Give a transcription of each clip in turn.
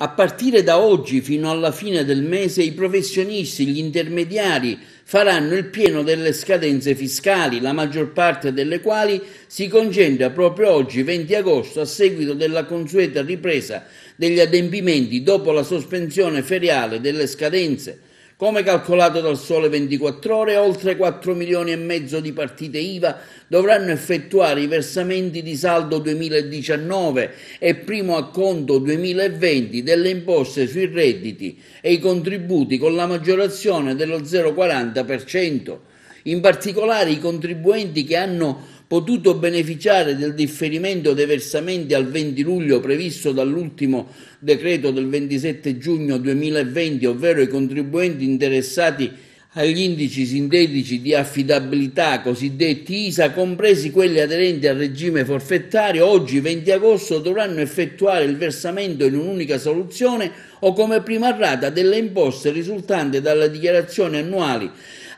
A partire da oggi fino alla fine del mese i professionisti, gli intermediari faranno il pieno delle scadenze fiscali, la maggior parte delle quali si concentra proprio oggi 20 agosto a seguito della consueta ripresa degli adempimenti dopo la sospensione feriale delle scadenze come calcolato dal Sole 24 Ore, oltre 4 milioni e mezzo di partite IVA dovranno effettuare i versamenti di saldo 2019 e primo acconto 2020 delle imposte sui redditi e i contributi con la maggiorazione dello 0,40%. In particolare i contribuenti che hanno potuto beneficiare del differimento dei versamenti al 20 luglio previsto dall'ultimo decreto del 27 giugno 2020, ovvero i contribuenti interessati agli indici sintetici di affidabilità cosiddetti ISA, compresi quelli aderenti al regime forfettario, oggi 20 agosto dovranno effettuare il versamento in un'unica soluzione o come prima rata delle imposte risultante dalle dichiarazioni annuali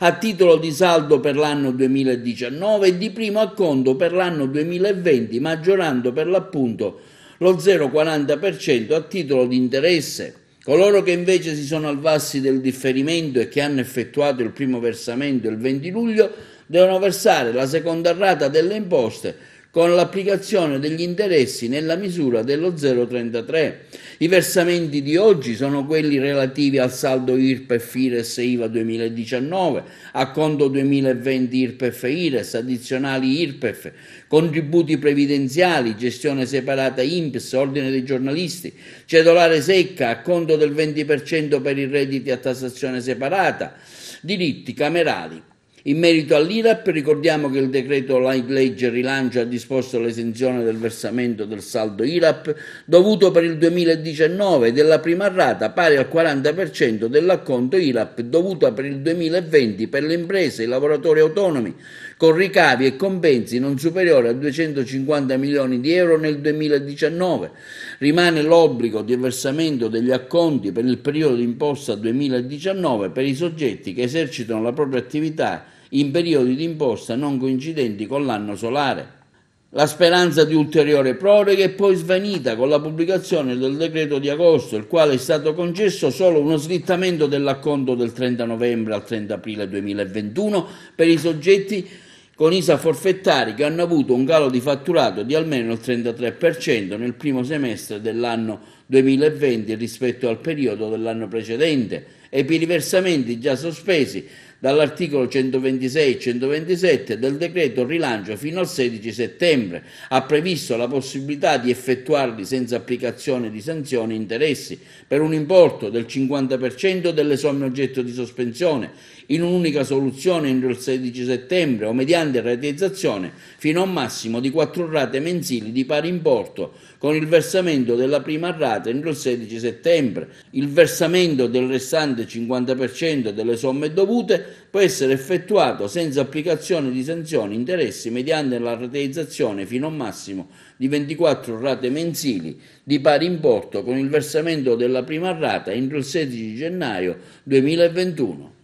a titolo di saldo per l'anno 2019 e di primo acconto per l'anno 2020, maggiorando per l'appunto lo 0,40% a titolo di interesse. Coloro che invece si sono avvalsi del differimento e che hanno effettuato il primo versamento il 20 luglio devono versare la seconda rata delle imposte con l'applicazione degli interessi nella misura dello 0,33. I versamenti di oggi sono quelli relativi al saldo IRPE IRES IVA 2019, a conto 2020 IRPEF IRES, addizionali IRPEF, contributi previdenziali, gestione separata INPS, ordine dei giornalisti, cedolare secca, a conto del 20% per i redditi a tassazione separata, diritti camerali in merito all'IRAP ricordiamo che il decreto legge rilancio ha disposto l'esenzione del versamento del saldo IRAP dovuto per il 2019 della prima rata pari al 40% dell'acconto IRAP dovuta per il 2020 per le imprese e i lavoratori autonomi con ricavi e compensi non superiori a 250 milioni di euro nel 2019. Rimane l'obbligo di versamento degli acconti per il periodo d'imposta 2019 per i soggetti che esercitano la propria attività in periodi di imposta non coincidenti con l'anno solare. La speranza di ulteriore proroga è poi svanita con la pubblicazione del decreto di agosto, il quale è stato concesso solo uno slittamento dell'acconto del 30 novembre al 30 aprile 2021 per i soggetti con ISA forfettari che hanno avuto un calo di fatturato di almeno il 33% nel primo semestre dell'anno 2020 rispetto al periodo dell'anno precedente e per i versamenti già sospesi dall'articolo 126 e 127 del decreto rilancio fino al 16 settembre. Ha previsto la possibilità di effettuarli senza applicazione di sanzioni e interessi per un importo del 50% delle somme oggetto di sospensione in un'unica soluzione entro il 16 settembre o mediante rateizzazione fino a un massimo di quattro rate mensili di pari importo con il versamento della prima rata entro il 16 settembre, il versamento del restante 50% delle somme dovute può essere effettuato senza applicazione di sanzioni, interessi, mediante la rateizzazione fino a un massimo di 24 rate mensili di pari importo con il versamento della prima rata entro il 16 gennaio 2021.